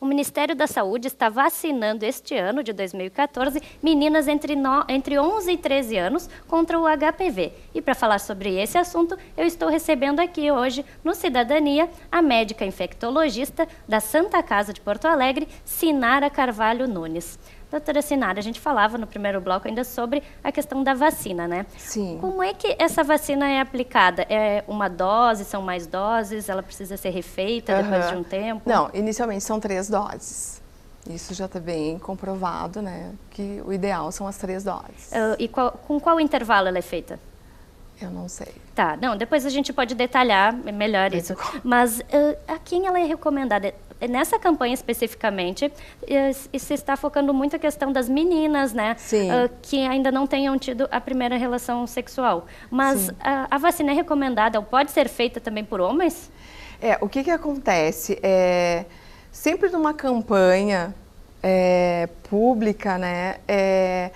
o Ministério da Saúde está vacinando este ano, de 2014, meninas entre, no, entre 11 e 13 anos contra o HPV. E para falar sobre esse assunto, eu estou recebendo aqui hoje, no Cidadania, a médica infectologista da Santa Casa de Porto Alegre, Sinara Carvalho Nunes. Doutora Sinara, a gente falava no primeiro bloco ainda sobre a questão da vacina, né? Sim. Como é que essa vacina é aplicada? É uma dose, são mais doses? Ela precisa ser refeita uhum. depois de um tempo? Não, inicialmente são três doses. Isso já está bem comprovado, né? Que o ideal são as três doses. Uh, e qual, com qual intervalo ela é feita? Eu não sei. Tá, não, depois a gente pode detalhar melhor isso. Mas uh, a quem ela é recomendada? nessa campanha especificamente, se está focando muito a questão das meninas, né? Uh, que ainda não tenham tido a primeira relação sexual. Mas a, ah, a vacina é recomendada, ou pode ser feita também por homens? É, o que, que acontece? É, sempre numa campanha é, pública, né? É,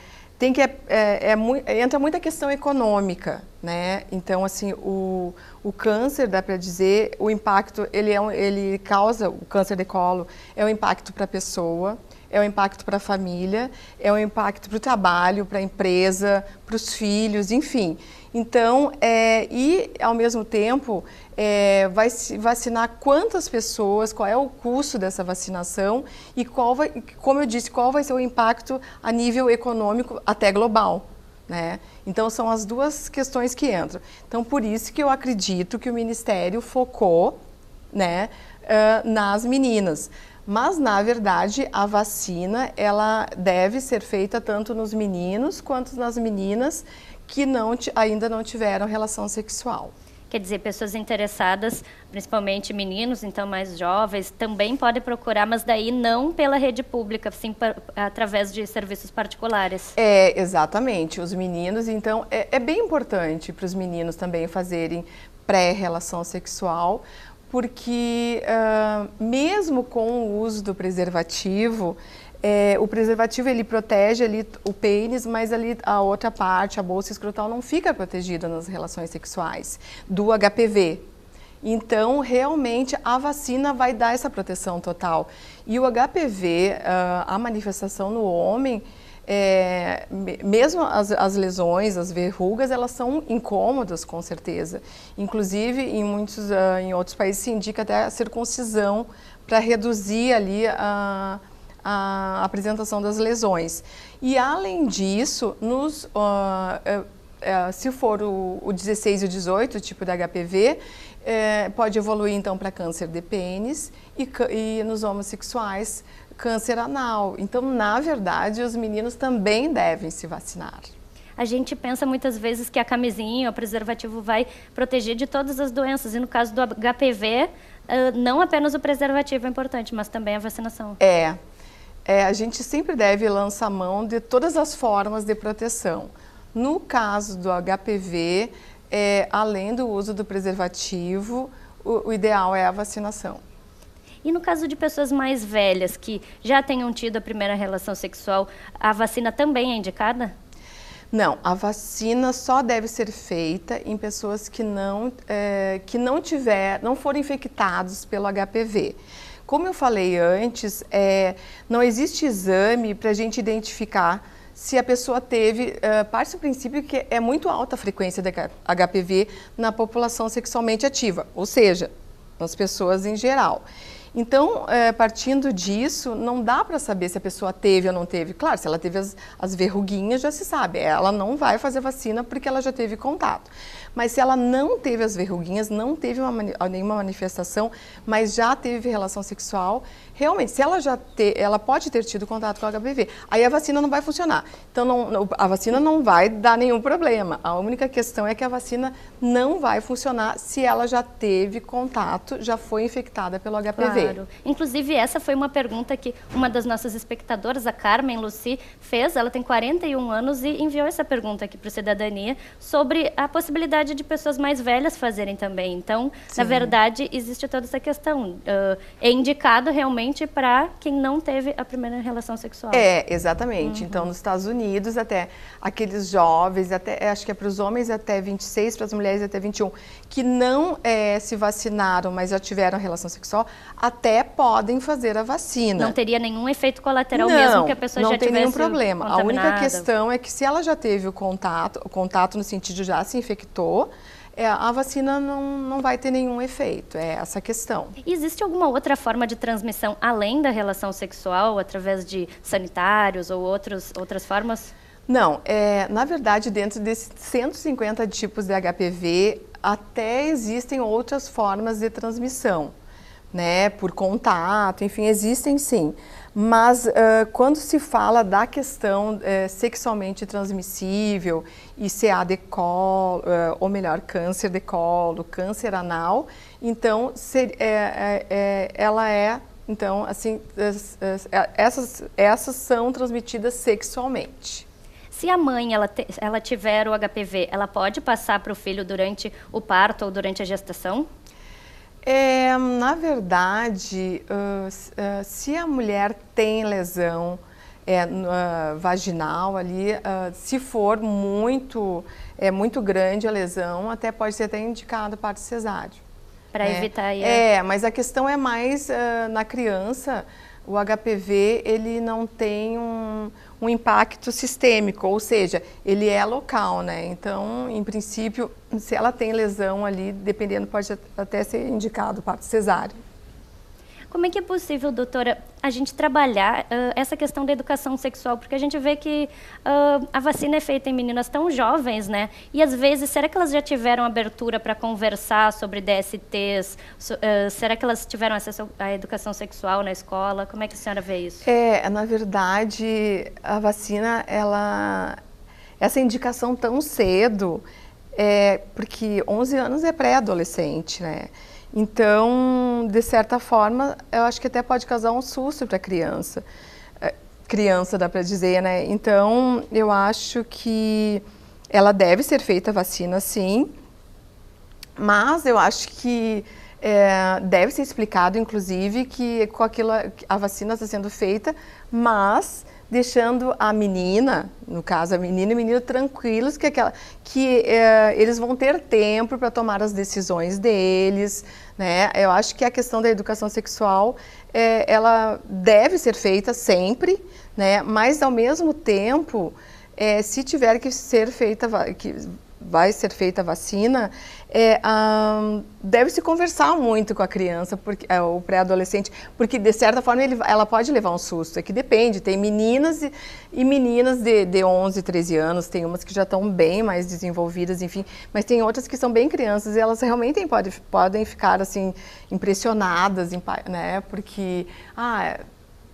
tem que é, é, é, entra muita questão econômica, né? Então assim o, o câncer dá para dizer o impacto ele é um, ele causa o câncer de colo é um impacto para a pessoa, é um impacto para a família, é um impacto para o trabalho, para a empresa, para os filhos, enfim. Então, é, e ao mesmo tempo, é, vai se vacinar quantas pessoas, qual é o custo dessa vacinação e qual vai, como eu disse, qual vai ser o impacto a nível econômico até global. Né? Então, são as duas questões que entram. Então, por isso que eu acredito que o Ministério focou né, uh, nas meninas. Mas, na verdade, a vacina ela deve ser feita tanto nos meninos quanto nas meninas que não, ainda não tiveram relação sexual. Quer dizer, pessoas interessadas, principalmente meninos, então mais jovens, também podem procurar, mas daí não pela rede pública, sim através de serviços particulares. É, exatamente. Os meninos, então, é, é bem importante para os meninos também fazerem pré-relação sexual, porque uh, mesmo com o uso do preservativo, é, o preservativo ele protege ali o pênis, mas ali a outra parte, a bolsa escrotal, não fica protegida nas relações sexuais do HPV. Então, realmente, a vacina vai dar essa proteção total. E o HPV, ah, a manifestação no homem, é, mesmo as, as, lesões, as verrugas, elas são incômodas, com certeza. Inclusive, em muitos, ah, em outros países, se indica até a circuncisão para reduzir ali a a apresentação das lesões. E além disso, nos, uh, uh, uh, se for o, o 16 e o 18, tipo da HPV, é, pode evoluir então para câncer de pênis e, e nos homossexuais, câncer anal. Então, na verdade, os meninos também devem se vacinar. A gente pensa muitas vezes que a camisinha, o preservativo vai proteger de todas as doenças. E no caso do HPV, ah, não apenas o preservativo é importante, mas também a vacinação. É, é, a gente sempre deve lançar mão de todas as formas de proteção. No caso do HPV, é, além do uso do preservativo, o, o ideal é a vacinação. E no caso de pessoas mais velhas que já tenham tido a primeira relação sexual, a vacina também é indicada? Não, a vacina só deve ser feita em pessoas que não, é, que não tiver, não foram infectados pelo HPV. Como eu falei antes, é, não existe exame para a gente identificar se a pessoa teve, uh, parte do princípio que é muito alta a frequência de HPV na população sexualmente ativa, ou seja, nas pessoas em geral. Então, é, partindo disso, não dá para saber se a pessoa teve ou não teve. Claro, se ela teve as, as verruguinhas, já se sabe. Ela não vai fazer vacina porque ela já teve contato. Mas se ela não teve as verruguinhas, não teve uma, nenhuma manifestação, mas já teve relação sexual, realmente, se ela já te, ela pode ter tido contato com o HPV, aí a vacina não vai funcionar. Então, não, a vacina não vai dar nenhum problema. A única questão é que a vacina não vai funcionar se ela já teve contato, já foi infectada pelo HPV. Claro. Claro. Inclusive, essa foi uma pergunta que uma das nossas espectadoras, a Carmen Lucy, fez. Ela tem 41 anos e enviou essa pergunta aqui para o Cidadania sobre a possibilidade de pessoas mais velhas fazerem também. Então, Sim. na verdade, existe toda essa questão. Uh, é indicado realmente para quem não teve a primeira relação sexual. É, exatamente. Uhum. Então, nos Estados Unidos, até aqueles jovens, até, é, acho que é para os homens até 26, para as mulheres até 21, que não é, se vacinaram, mas já tiveram relação sexual, até até podem fazer a vacina. Não teria nenhum efeito colateral não, mesmo que a pessoa já tivesse Não tem nenhum problema. A única questão é que se ela já teve o contato, o contato no sentido de já se infectou, é, a vacina não, não vai ter nenhum efeito, é essa questão. Existe alguma outra forma de transmissão além da relação sexual, através de sanitários ou outros, outras formas? Não, é, na verdade, dentro desses 150 tipos de HPV, até existem outras formas de transmissão né, por contato, enfim, existem sim. Mas uh, quando se fala da questão uh, sexualmente transmissível, ICA de colo, uh, ou melhor, câncer de colo, câncer anal, então é, é, é, ela é, então, assim, essas, essas são transmitidas sexualmente. Se a mãe ela, ela tiver o HPV, ela pode passar para o filho durante o parto ou durante a gestação? É, na verdade, uh, se a mulher tem lesão é, uh, vaginal ali, se for muito, é, muito grande a lesão, até pode ser até indicado parte cesáreo. Para né? evitar... Aí, é... é, mas a questão é mais na criança, o HPV ele não tem um um impacto sistêmico, ou seja, ele é local, né? Então, em princípio, se ela tem lesão ali, dependendo, pode até ser indicado parto cesárea. Como é que é possível, doutora, a gente trabalhar uh, essa questão da educação sexual? Porque a gente vê que uh, a vacina é feita em meninas tão jovens, né? E às vezes, será que elas já tiveram abertura para conversar sobre DSTs? So, uh, será que elas tiveram acesso à educação sexual na escola? Como é que a senhora vê isso? É, na verdade, a vacina, ela. Essa indicação tão cedo, é, porque 11 anos é pré-adolescente, né? Então, de certa forma, eu acho que até pode causar um susto para a criança. Eh, criança, dá para dizer, né? Então, eu acho que ela deve ser feita a vacina, sim, mas eu acho que é, deve ser explicado, inclusive, que com aquilo a vacina está sendo feita, mas deixando a menina, no caso a menina e o menino, tranquilos que, aquela, que é, eles vão ter tempo para tomar as decisões deles. Né? Eu acho que a questão da educação sexual é, ela deve ser feita sempre, né? mas ao mesmo tempo, é, se tiver que ser feita, que vai ser feita a vacina, é, ah, deve-se conversar muito com a criança, porque é, o pré-adolescente, porque de certa forma ele, ela pode levar um susto. É que depende, tem meninas e, e meninas de, de 11, 13 anos, tem umas que já estão bem mais desenvolvidas, enfim, mas tem outras que são bem crianças e elas realmente podem, podem ficar assim impressionadas, né? Porque, ah,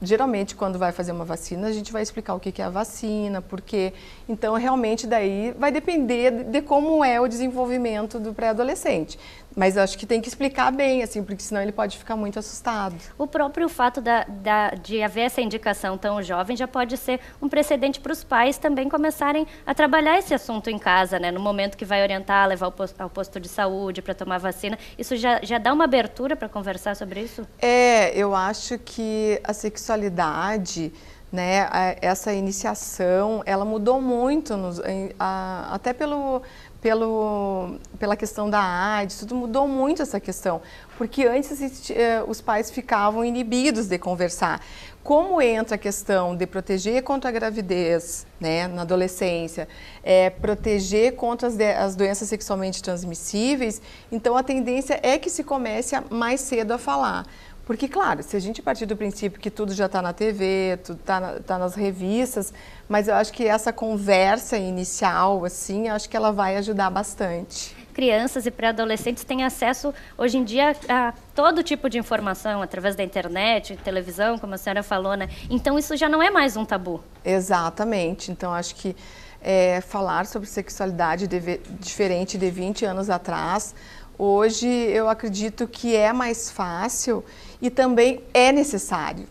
geralmente quando vai fazer uma vacina, a gente vai explicar o que é a vacina, porque então realmente daí vai depender de como é o desenvolvimento do pré-adolescente. Mas eu acho que tem que explicar bem, assim, porque senão ele pode ficar muito assustado. O próprio fato da, da, de haver essa indicação tão jovem já pode ser um precedente para os pais também começarem a trabalhar esse assunto em casa, né? No momento que vai orientar, levar ao posto, ao posto de saúde para tomar vacina. Isso já, já dá uma abertura para conversar sobre isso? É, eu acho que a sexualidade né? Essa iniciação, ela mudou muito, nos, a, até pelo, pelo, pela questão da AIDS, tudo mudou muito essa questão, porque antes eh, os pais ficavam inibidos de conversar. Como entra a questão de proteger contra a gravidez né, na adolescência, é, proteger contra as, de, as doenças sexualmente transmissíveis, então a tendência é que se comece a, mais cedo a falar. Porque, claro, se a gente partir do princípio que tudo já está na TV, tudo está na, tá nas revistas, mas eu acho que essa conversa inicial, assim, eu acho que ela vai ajudar bastante crianças e pré-adolescentes têm acesso hoje em dia a todo tipo de informação através da internet, televisão, como a senhora falou, né? Então isso já não é mais um tabu. Exatamente. Então acho que é, falar sobre sexualidade deve, diferente de 20 anos atrás, hoje eu acredito que é mais fácil e também é necessário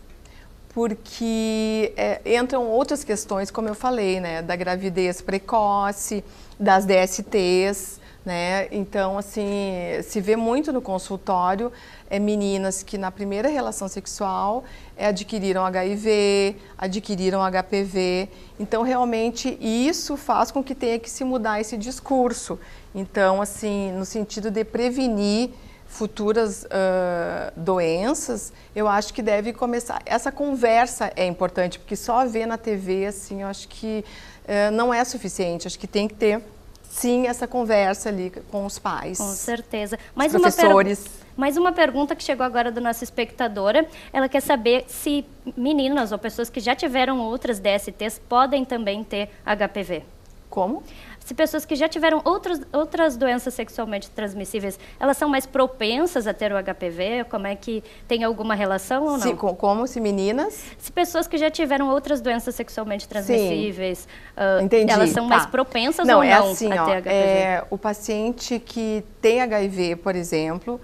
porque é, entram outras questões, como eu falei, né, da gravidez precoce, das DSTs, né? Então, assim, se vê muito no consultório é, meninas que na primeira relação sexual é, adquiriram HIV, adquiriram HPV. Então, realmente, isso faz com que tenha que se mudar esse discurso. Então, assim, no sentido de prevenir futuras uh, doenças, eu acho que deve começar. Essa conversa é importante, porque só ver na TV, assim, eu acho que uh, não é suficiente. Acho que tem que ter, sim, essa conversa ali com os pais. Com certeza. Mais professores. Uma mais uma pergunta que chegou agora da nossa espectadora. Ela quer saber se meninas ou pessoas que já tiveram outras DSTs podem também ter HPV. Como? se pessoas que já tiveram outros, outras doenças sexualmente transmissíveis, elas são mais propensas a ter o HPV? Como é que tem alguma relação ou não? Se, como se meninas? Se pessoas que já tiveram outras doenças sexualmente transmissíveis, uh, Entendi. elas são tá. mais propensas não, ou é não é assim, a ó, ter HPV? É, o paciente que tem HIV, por exemplo,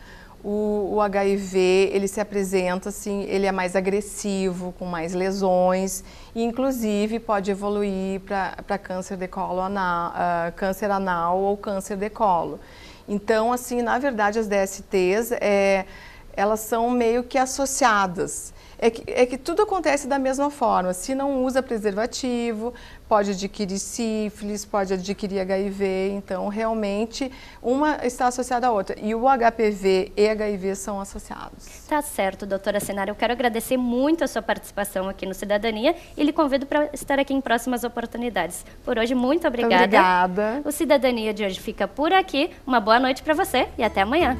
o, o, HIV ele se apresenta assim, ele é mais agressivo, com mais lesões, e inclusive pode evoluir para câncer de colo anal, uh, câncer anal ou câncer de colo. Então, assim, na verdade, as DSTs é, eh, elas são meio que associadas é que, é que tudo acontece da mesma forma. Se não usa preservativo, pode adquirir sífilis, pode adquirir HIV. Então, realmente, uma está associada à outra. E o HPV e HIV são associados. Tá certo, doutora Senara. Eu quero agradecer muito a sua participação aqui no Cidadania e lhe convido para estar aqui em próximas oportunidades. Por hoje, muito obrigada. Obrigada. O Cidadania de hoje fica por aqui. Uma boa noite para você e até amanhã.